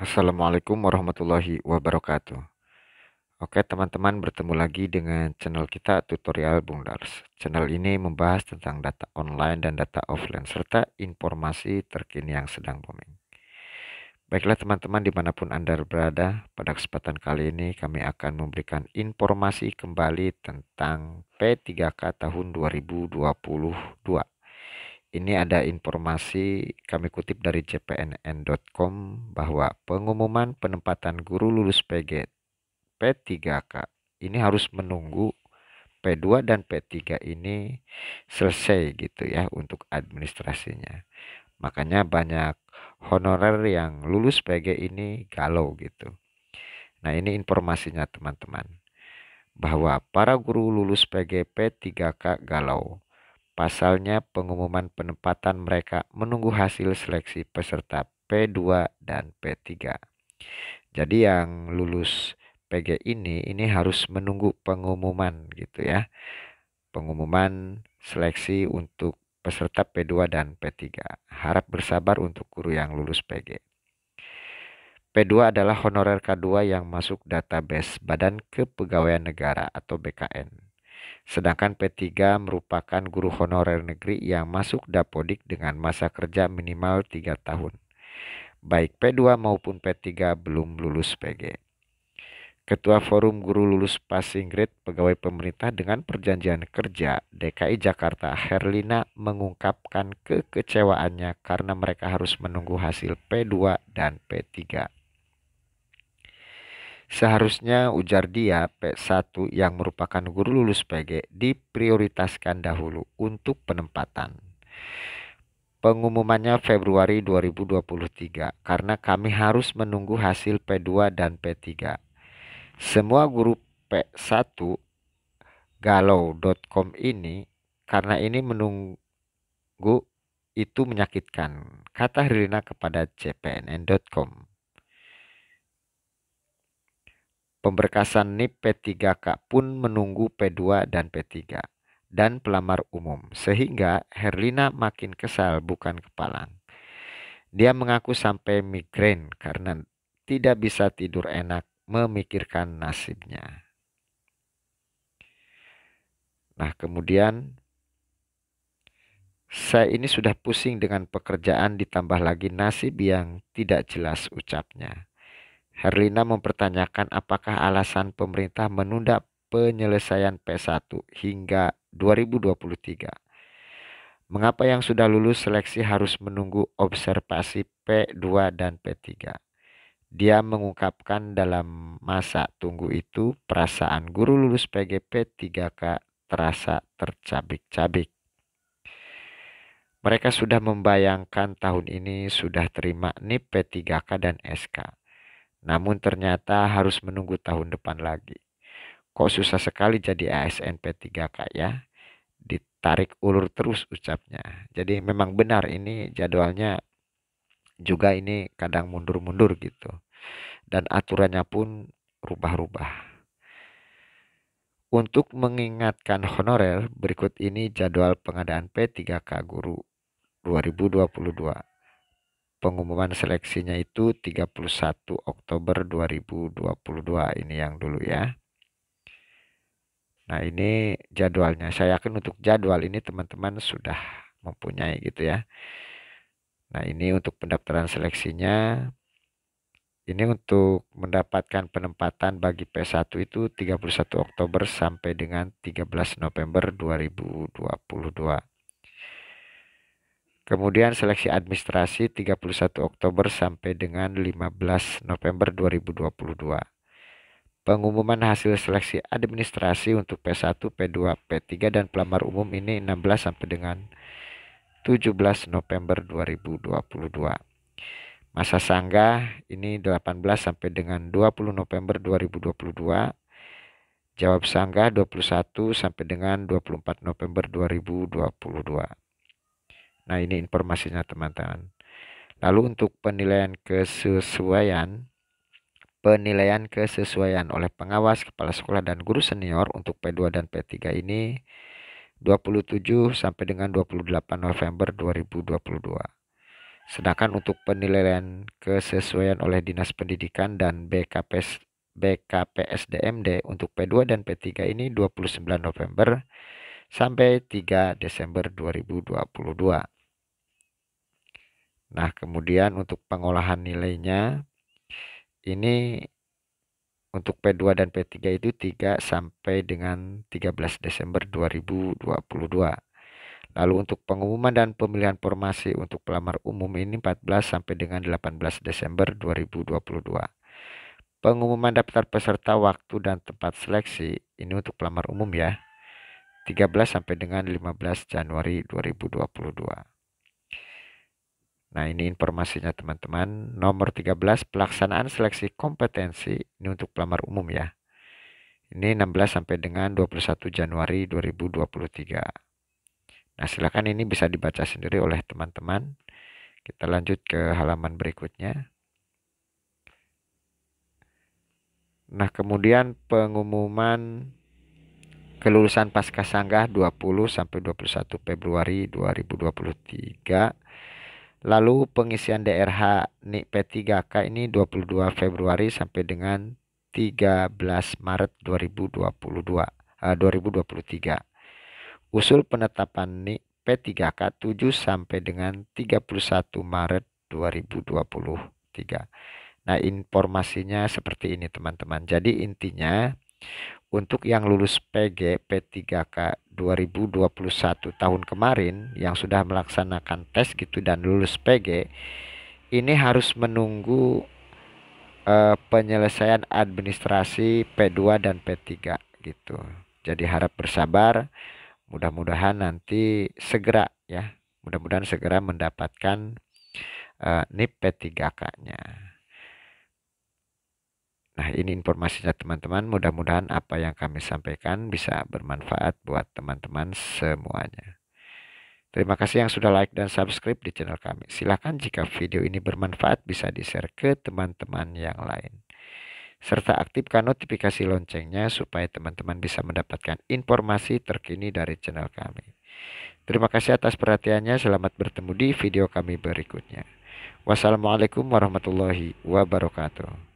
Assalamualaikum warahmatullahi wabarakatuh. Oke teman-teman bertemu lagi dengan channel kita tutorial Bung Dars. Channel ini membahas tentang data online dan data offline serta informasi terkini yang sedang booming. Baiklah teman-teman dimanapun Anda berada pada kesempatan kali ini kami akan memberikan informasi kembali tentang P3K tahun 2022. Ini ada informasi kami kutip dari jpnn.com bahwa pengumuman penempatan guru lulus PG P3K ini harus menunggu P2 dan P3 ini selesai gitu ya untuk administrasinya. Makanya banyak honorer yang lulus PG ini galau gitu. Nah, ini informasinya teman-teman bahwa para guru lulus PG P3K galau Pasalnya pengumuman penempatan mereka menunggu hasil seleksi peserta P2 dan P3. Jadi yang lulus PG ini ini harus menunggu pengumuman gitu ya. Pengumuman seleksi untuk peserta P2 dan P3. Harap bersabar untuk guru yang lulus PG. P2 adalah honorer K2 yang masuk database Badan Kepegawaian Negara atau BKN Sedangkan P3 merupakan guru honorer negeri yang masuk dapodik dengan masa kerja minimal 3 tahun. Baik P2 maupun P3 belum lulus PG. Ketua Forum Guru Lulus Passing Grade Pegawai Pemerintah dengan Perjanjian Kerja DKI Jakarta Herlina mengungkapkan kekecewaannya karena mereka harus menunggu hasil P2 dan P3. Seharusnya ujar dia P1 yang merupakan guru lulus PG diprioritaskan dahulu untuk penempatan. Pengumumannya Februari 2023 karena kami harus menunggu hasil P2 dan P3. Semua guru P1 galau.com ini karena ini menunggu itu menyakitkan, kata Rina kepada cpnn.com. Pemberkasan NIP P3K pun menunggu P2 dan P3 dan pelamar umum, sehingga Herlina makin kesal bukan kepalang. Dia mengaku sampai migrain karena tidak bisa tidur enak memikirkan nasibnya. Nah, kemudian saya ini sudah pusing dengan pekerjaan ditambah lagi nasib yang tidak jelas ucapnya. Herlina mempertanyakan apakah alasan pemerintah menunda penyelesaian P1 hingga 2023. Mengapa yang sudah lulus seleksi harus menunggu observasi P2 dan P3? Dia mengungkapkan dalam masa tunggu itu perasaan guru lulus PGP 3K terasa tercabik-cabik. Mereka sudah membayangkan tahun ini sudah terima NIP P3K dan SK. Namun ternyata harus menunggu tahun depan lagi. Kok susah sekali jadi ASN P3K ya? Ditarik ulur terus ucapnya. Jadi memang benar ini jadwalnya juga ini kadang mundur-mundur gitu. Dan aturannya pun rubah-rubah. Untuk mengingatkan honorer, berikut ini jadwal pengadaan P3K Guru 2022 pengumuman seleksinya itu 31 Oktober 2022 ini yang dulu ya nah ini jadwalnya saya yakin untuk jadwal ini teman-teman sudah mempunyai gitu ya nah ini untuk pendaftaran seleksinya ini untuk mendapatkan penempatan bagi P1 itu 31 Oktober sampai dengan 13 November 2022 Kemudian seleksi administrasi 31 Oktober sampai dengan 15 November 2022. Pengumuman hasil seleksi administrasi untuk P1, P2, P3 dan pelamar umum ini 16 sampai dengan 17 November 2022. Masa sanggah ini 18 sampai dengan 20 November 2022. Jawab sanggah 21 sampai dengan 24 November 2022. Nah, ini informasinya teman-teman. Lalu untuk penilaian kesesuaian, penilaian kesesuaian oleh pengawas, kepala sekolah dan guru senior untuk P2 dan P3 ini 27 sampai dengan 28 November 2022. Sedangkan untuk penilaian kesesuaian oleh Dinas Pendidikan dan BKPS BKPSDMD untuk P2 dan P3 ini 29 November sampai 3 Desember 2022. Nah, kemudian untuk pengolahan nilainya ini untuk P2 dan P3 itu 3 sampai dengan 13 Desember 2022. Lalu untuk pengumuman dan pemilihan formasi untuk pelamar umum ini 14 sampai dengan 18 Desember 2022. Pengumuman daftar peserta waktu dan tempat seleksi ini untuk pelamar umum ya. 13 sampai dengan 15 Januari 2022. Nah, ini informasinya teman-teman. Nomor 13 pelaksanaan seleksi kompetensi ini untuk pelamar umum ya. Ini 16 sampai dengan 21 Januari 2023. Nah, silakan ini bisa dibaca sendiri oleh teman-teman. Kita lanjut ke halaman berikutnya. Nah, kemudian pengumuman kelulusan pasca sanggah 20 sampai 21 Februari 2023 Lalu pengisian DRH NIK P3K ini 22 Februari sampai dengan 13 Maret 2022 eh, 2023. Usul penetapan NIK P3K 7 sampai dengan 31 Maret 2023. Nah, informasinya seperti ini teman-teman. Jadi intinya untuk yang lulus PG P3K 2021 tahun kemarin yang sudah melaksanakan tes gitu dan lulus PG ini harus menunggu uh, penyelesaian administrasi P2 dan P3 gitu. Jadi harap bersabar, mudah-mudahan nanti segera ya, mudah-mudahan segera mendapatkan uh, NIP P3K-nya. Nah, ini informasinya teman-teman. Mudah-mudahan apa yang kami sampaikan bisa bermanfaat buat teman-teman semuanya. Terima kasih yang sudah like dan subscribe di channel kami. Silahkan jika video ini bermanfaat bisa di-share ke teman-teman yang lain. Serta aktifkan notifikasi loncengnya supaya teman-teman bisa mendapatkan informasi terkini dari channel kami. Terima kasih atas perhatiannya. Selamat bertemu di video kami berikutnya. Wassalamualaikum warahmatullahi wabarakatuh.